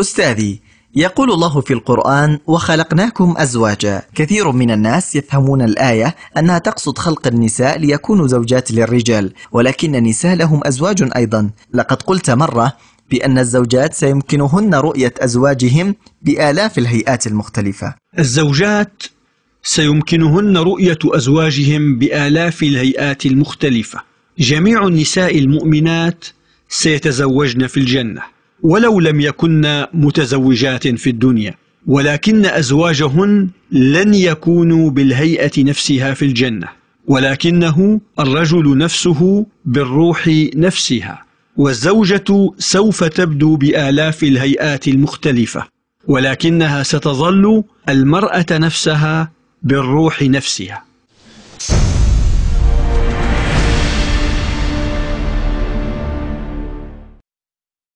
أستاذي يقول الله في القرآن وخلقناكم أزواجا كثير من الناس يفهمون الآية أنها تقصد خلق النساء ليكونوا زوجات للرجال ولكن النساء لهم أزواج أيضا لقد قلت مرة بأن الزوجات سيمكنهن رؤية أزواجهم بآلاف الهيئات المختلفة الزوجات سيمكنهن رؤية أزواجهم بآلاف الهيئات المختلفة جميع النساء المؤمنات سيتزوجن في الجنة ولو لم يكن متزوجات في الدنيا ولكن أزواجهن لن يكونوا بالهيئة نفسها في الجنة ولكنه الرجل نفسه بالروح نفسها والزوجة سوف تبدو بآلاف الهيئات المختلفة ولكنها ستظل المرأة نفسها بالروح نفسها